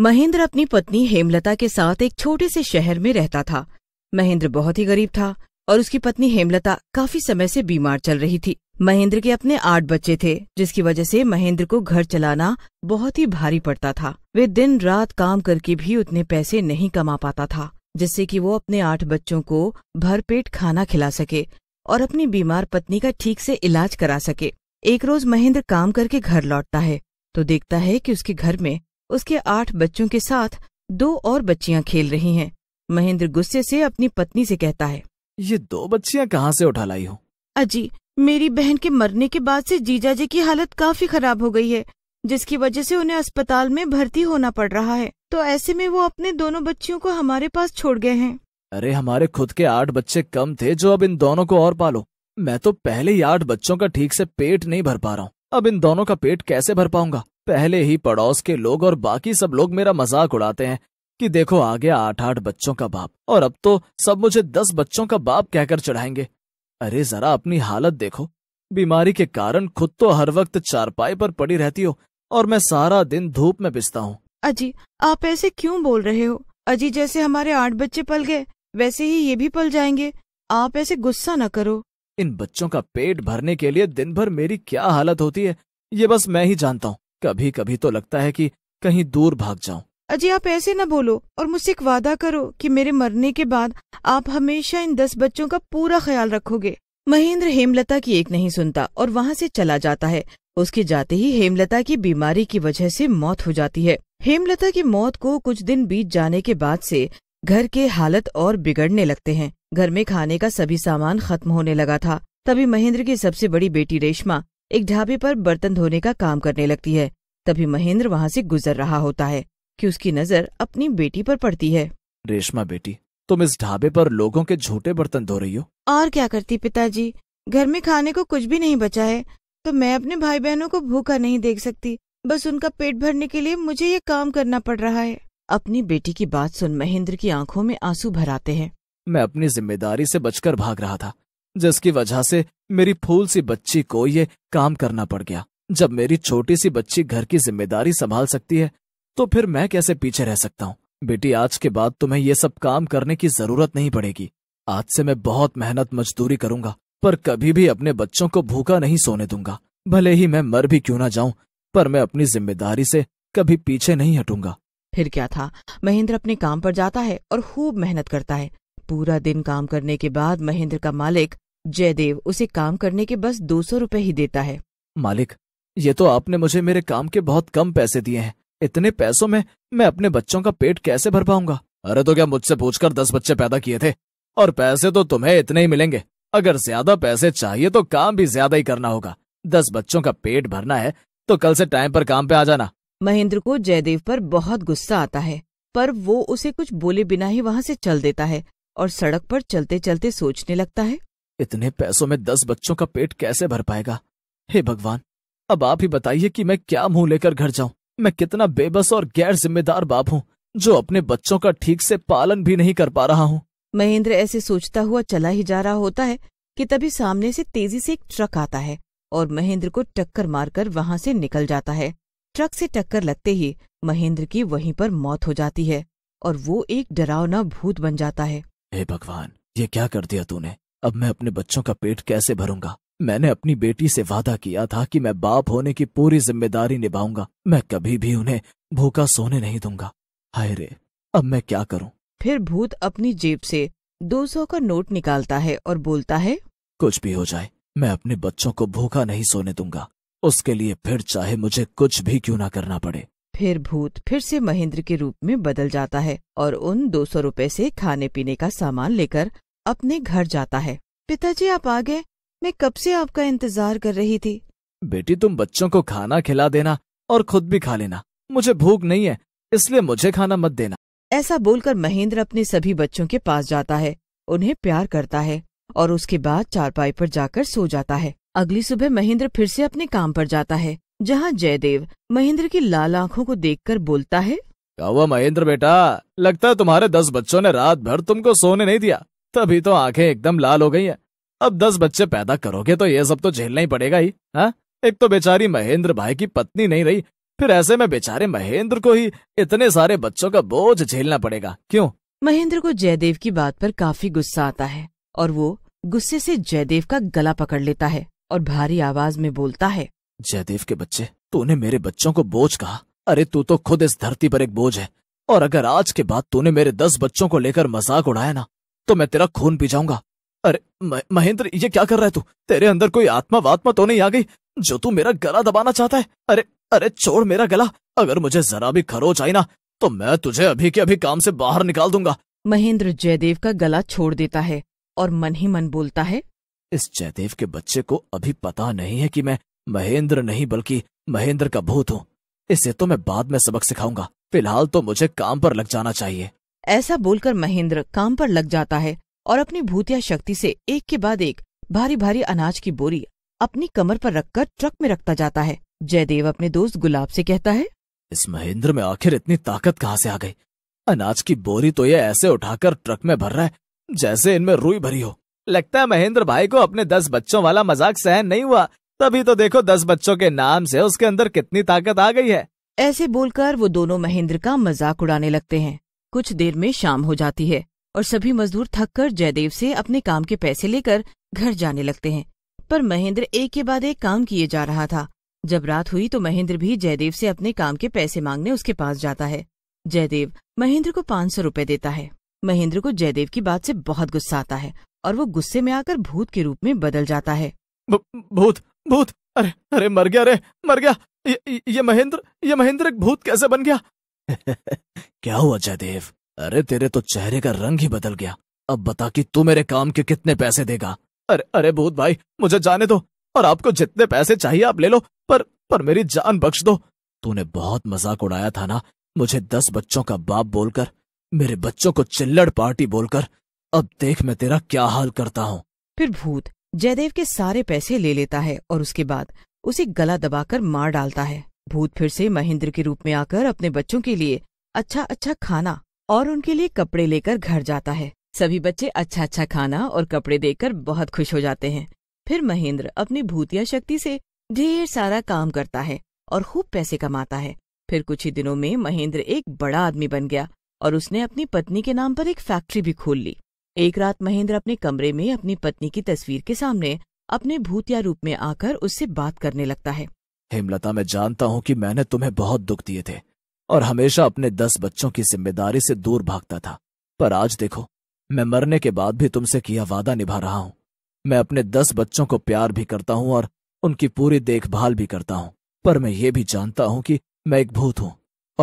महेंद्र अपनी पत्नी हेमलता के साथ एक छोटे से शहर में रहता था महेंद्र बहुत ही गरीब था और उसकी पत्नी हेमलता काफी समय से बीमार चल रही थी महेंद्र के अपने आठ बच्चे थे जिसकी वजह से महेंद्र को घर चलाना बहुत ही भारी पड़ता था वे दिन रात काम करके भी उतने पैसे नहीं कमा पाता था जिससे कि वो अपने आठ बच्चों को भरपेट खाना खिला सके और अपनी बीमार पत्नी का ठीक से इलाज करा सके एक रोज महेंद्र काम करके घर लौटता है तो देखता है कि उसके घर में उसके आठ बच्चों के साथ दो और बच्चियां खेल रही हैं महेंद्र गुस्से से अपनी पत्नी से कहता है ये दो बच्चियां कहाँ से उठा लाई हो अजी मेरी बहन के मरने के बाद से जीजाजी की हालत काफी खराब हो गई है जिसकी वजह से उन्हें अस्पताल में भर्ती होना पड़ रहा है तो ऐसे में वो अपने दोनों बच्चियों को हमारे पास छोड़ गए हैं अरे हमारे खुद के आठ बच्चे कम थे जो अब इन दोनों को और पालो मैं तो पहले ही आठ बच्चों का ठीक से पेट नहीं भर पा रहा हूँ अब इन दोनों का पेट कैसे भर पाऊंगा पहले ही पड़ोस के लोग और बाकी सब लोग मेरा मजाक उड़ाते हैं कि देखो आ गया आठ आठ बच्चों का बाप और अब तो सब मुझे दस बच्चों का बाप कहकर चढ़ाएंगे अरे जरा अपनी हालत देखो बीमारी के कारण खुद तो हर वक्त चारपाई पर पड़ी रहती हो और मैं सारा दिन धूप में पिसता हूँ अजी आप ऐसे क्यों बोल रहे हो अजी जैसे हमारे आठ बच्चे पल गए वैसे ही ये भी पल जाएंगे आप ऐसे गुस्सा न करो इन बच्चों का पेट भरने के लिए दिन भर मेरी क्या हालत होती है ये बस मैं ही जानता हूँ कभी कभी तो लगता है कि कहीं दूर भाग जाऊं अजय आप ऐसे न बोलो और मुझसे एक वादा करो कि मेरे मरने के बाद आप हमेशा इन दस बच्चों का पूरा ख्याल रखोगे महेंद्र हेमलता की एक नहीं सुनता और वहाँ से चला जाता है उसके जाते ही हेमलता की बीमारी की वजह से मौत हो जाती है हेमलता की मौत को कुछ दिन बीत जाने के बाद से घर के हालत और बिगड़ने लगते हैं घर में खाने का सभी सामान खत्म होने लगा था तभी महेंद्र की सबसे बड़ी बेटी रेशमा एक ढाबे पर बर्तन धोने का काम करने लगती है तभी महेंद्र वहाँ से गुजर रहा होता है कि उसकी नजर अपनी बेटी पर पड़ती है रेशमा बेटी तुम इस ढाबे पर लोगों के झूठे बर्तन धो रही हो और क्या करती पिताजी घर में खाने को कुछ भी नहीं बचा है तो मैं अपने भाई बहनों को भूखा नहीं देख सकती बस उनका पेट भरने के लिए मुझे ये काम करना पड़ रहा है अपनी बेटी की बात सुन महेंद्र की आंखों में आंसू भर आते हैं मैं अपनी जिम्मेदारी से बचकर भाग रहा था जिसकी वजह से मेरी फूल सी बच्ची को ये काम करना पड़ गया जब मेरी छोटी सी बच्ची घर की जिम्मेदारी संभाल सकती है तो फिर मैं कैसे पीछे रह सकता हूँ बेटी आज के बाद तुम्हें ये सब काम करने की जरूरत नहीं पड़ेगी आज से मैं बहुत मेहनत मजदूरी करूंगा पर कभी भी अपने बच्चों को भूखा नहीं सोने दूंगा भले ही मैं मर भी क्यों ना जाऊं पर मैं अपनी जिम्मेदारी से कभी पीछे नहीं हटूंगा फिर क्या था महेंद्र अपने काम पर जाता है और खूब मेहनत करता है पूरा दिन काम करने के बाद महेंद्र का मालिक जयदेव उसे काम करने के बस दो सौ रूपए ही देता है मालिक ये तो आपने मुझे मेरे काम के बहुत कम पैसे दिए हैं इतने पैसों में मैं अपने बच्चों का पेट कैसे भर पाऊंगा अरे तो क्या मुझसे पूछकर दस बच्चे पैदा किए थे और पैसे तो तुम्हें इतने ही मिलेंगे अगर ज्यादा पैसे चाहिए तो काम भी ज्यादा ही करना होगा दस बच्चों का पेट भरना है तो कल से टाइम पर काम पे आ जाना महेंद्र को जयदेव पर बहुत गुस्सा आता है पर वो उसे कुछ बोले बिना ही वहाँ से चल देता है और सड़क पर चलते चलते सोचने लगता है इतने पैसों में दस बच्चों का पेट कैसे भर पाएगा हे भगवान अब आप ही बताइए कि मैं क्या मुंह लेकर घर जाऊं मैं कितना बेबस और गैर जिम्मेदार बाप हूँ जो अपने बच्चों का ठीक से पालन भी नहीं कर पा रहा हूँ महेंद्र ऐसे सोचता हुआ चला ही जा रहा होता है कि तभी सामने से तेजी से एक ट्रक आता है और महेंद्र को टक्कर मारकर वहां से निकल जाता है ट्रक से टक्कर लगते ही महेंद्र की वहीं पर मौत हो जाती है और वो एक डरावना भूत बन जाता है हे भगवान ये क्या कर दिया तूने अब मैं अपने बच्चों का पेट कैसे भरूंगा मैंने अपनी बेटी से वादा किया था कि मैं बाप होने की पूरी जिम्मेदारी निभाऊंगा मैं कभी भी उन्हें भूखा सोने नहीं दूंगा हाय रे अब मैं क्या करूं फिर भूत अपनी जेब से दो सौ का नोट निकालता है और बोलता है कुछ भी हो जाए मैं अपने बच्चों को भूखा नहीं सोने दूंगा उसके लिए फिर चाहे मुझे कुछ भी क्यों ना करना पड़े फिर भूत फिर से महेंद्र के रूप में बदल जाता है और उन दो सौ रूपए ऐसी खाने पीने का सामान लेकर अपने घर जाता है पिताजी आप आ गए मैं कब से आपका इंतजार कर रही थी बेटी तुम बच्चों को खाना खिला देना और खुद भी खा लेना मुझे भूख नहीं है इसलिए मुझे खाना मत देना ऐसा बोलकर महेंद्र अपने सभी बच्चों के पास जाता है उन्हें प्यार करता है और उसके बाद चारपाई पर जाकर सो जाता है अगली सुबह महेंद्र फिर से अपने काम पर जाता है जहाँ जयदेव महेंद्र की लाल आंखों को देखकर बोलता है क्या हुआ महेंद्र बेटा लगता है तुम्हारे दस बच्चों ने रात भर तुमको सोने नहीं दिया तभी तो आंखें एकदम लाल हो गई है अब दस बच्चे पैदा करोगे तो ये सब तो झेलना ही पड़ेगा ही हा? एक तो बेचारी महेंद्र भाई की पत्नी नहीं रही फिर ऐसे में बेचारे महेंद्र को ही इतने सारे बच्चों का बोझ झेलना पड़ेगा क्यों महेंद्र को जयदेव की बात पर काफी गुस्सा आता है और वो गुस्से से जयदेव का गला पकड़ लेता है और भारी आवाज में बोलता है जयदेव के बच्चे तूने मेरे बच्चों को बोझ कहा अरे तू तो खुद इस धरती पर एक बोझ है और अगर आज के बाद तूने मेरे दस बच्चों को लेकर मजाक उड़ाया ना तो मैं तेरा खून पी जाऊंगा अरे महेंद्र ये क्या कर रहा है तू तेरे अंदर कोई आत्मा वात्मा तो नहीं आ गई जो तू मेरा गला दबाना चाहता है अरे अरे छोड़ मेरा गला अगर मुझे जरा भी खरोच आई ना तो मैं तुझे अभी के अभी काम से बाहर निकाल दूंगा महेंद्र जयदेव का गला छोड़ देता है और मन ही मन बोलता है इस जयदेव के बच्चे को अभी पता नहीं है कि मैं महेंद्र नहीं बल्कि महेंद्र का भूत हूँ इसे तो मैं बाद में सबक सिखाऊंगा फिलहाल तो मुझे काम पर लग जाना चाहिए ऐसा बोलकर महेंद्र काम पर लग जाता है और अपनी भूतिया शक्ति से एक के बाद एक भारी भारी अनाज की बोरी अपनी कमर पर रखकर ट्रक में रखता जाता है जयदेव अपने दोस्त गुलाब से कहता है इस महेंद्र में आखिर इतनी ताकत कहाँ से आ गई अनाज की बोरी तो ये ऐसे उठाकर ट्रक में भर रहा है जैसे इनमें रुई भरी हो लगता है महेंद्र भाई को अपने दस बच्चों वाला मजाक सहन नहीं हुआ तभी तो देखो दस बच्चों के नाम से उसके अंदर कितनी ताकत आ गई है ऐसे बोलकर वो दोनों महेंद्र का मजाक उड़ाने लगते हैं कुछ देर में शाम हो जाती है और सभी मजदूर थककर जयदेव से अपने काम के पैसे लेकर घर जाने लगते हैं पर महेंद्र एक के बाद एक काम किए जा रहा था जब रात हुई तो महेंद्र भी जयदेव से अपने काम के पैसे मांगने उसके पास जाता है जयदेव महेंद्र को पाँच सौ रूपए देता है महेंद्र को जयदेव की बात से बहुत गुस्सा आता है और वो गुस्से में आकर भूत के रूप में बदल जाता है भूत भूत अरे अरे मर गया अरे मर गया ये, ये महेंद्र ये महेंद्र एक भूत कैसे बन गया क्या हुआ जयदेव अरे तेरे तो चेहरे का रंग ही बदल गया अब बता कि तू मेरे काम के कितने पैसे देगा अरे अरे भूत भाई मुझे जाने दो और आपको जितने पैसे चाहिए आप ले लो पर पर मेरी जान बख्श दो तूने बहुत मजाक उड़ाया था ना मुझे दस बच्चों का बाप बोलकर मेरे बच्चों को चिल्लड़ पार्टी बोलकर अब देख मैं तेरा क्या हाल करता हूँ फिर भूत जयदेव के सारे पैसे ले लेता है और उसके बाद उसे गला दबाकर मार डालता है भूत फिर से महेंद्र के रूप में आकर अपने बच्चों के लिए अच्छा अच्छा खाना और उनके लिए कपड़े लेकर घर जाता है सभी बच्चे अच्छा अच्छा खाना और कपड़े देकर बहुत खुश हो जाते हैं फिर महेंद्र अपनी भूतिया शक्ति से ढेर सारा काम करता है और खूब पैसे कमाता है फिर कुछ ही दिनों में महेंद्र एक बड़ा आदमी बन गया और उसने अपनी पत्नी के नाम पर एक फैक्ट्री भी खोल ली एक रात महेंद्र अपने कमरे में अपनी पत्नी की तस्वीर के सामने अपने भूतिया रूप में आकर उससे बात करने लगता है हेमलता मैं जानता हूं कि मैंने तुम्हें बहुत दुख दिए थे और हमेशा अपने दस बच्चों की जिम्मेदारी से दूर भागता था पर आज देखो मैं मरने के बाद भी तुमसे किया वादा निभा रहा हूं मैं अपने दस बच्चों को प्यार भी करता हूं और उनकी पूरी देखभाल भी करता हूं पर मैं ये भी जानता हूं कि मैं एक भूत हूं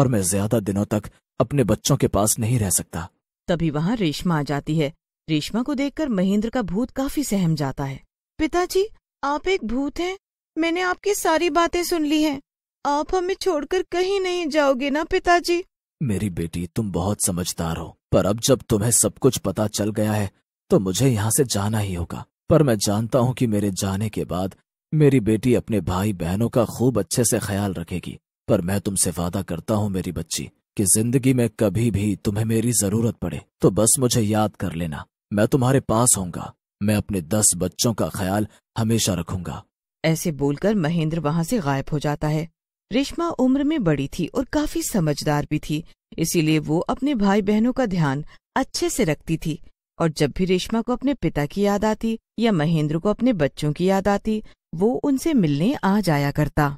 और मैं ज्यादा दिनों तक अपने बच्चों के पास नहीं रह सकता तभी वहाँ रेशमा आ जाती है रेशमा को देखकर महेंद्र का भूत काफी सहम जाता है पिताजी आप एक भूत हैं मैंने आपकी सारी बातें सुन ली हैं। आप हमें छोड़कर कहीं नहीं जाओगे ना पिताजी मेरी बेटी तुम बहुत समझदार हो पर अब जब तुम्हें सब कुछ पता चल गया है तो मुझे यहाँ से जाना ही होगा पर मैं जानता हूँ कि मेरे जाने के बाद मेरी बेटी अपने भाई बहनों का खूब अच्छे से ख्याल रखेगी पर मैं तुमसे वादा करता हूँ मेरी बच्ची कि जिंदगी में कभी भी तुम्हें मेरी जरूरत पड़े तो बस मुझे याद कर लेना मैं तुम्हारे पास होऊंगा मैं अपने दस बच्चों का ख्याल हमेशा रखूंगा ऐसे बोलकर महेंद्र वहां से गायब हो जाता है रेशमा उम्र में बड़ी थी और काफी समझदार भी थी इसीलिए वो अपने भाई बहनों का ध्यान अच्छे से रखती थी और जब भी रेशमा को अपने पिता की याद आती या महेंद्र को अपने बच्चों की याद आती वो उनसे मिलने आ जाया करता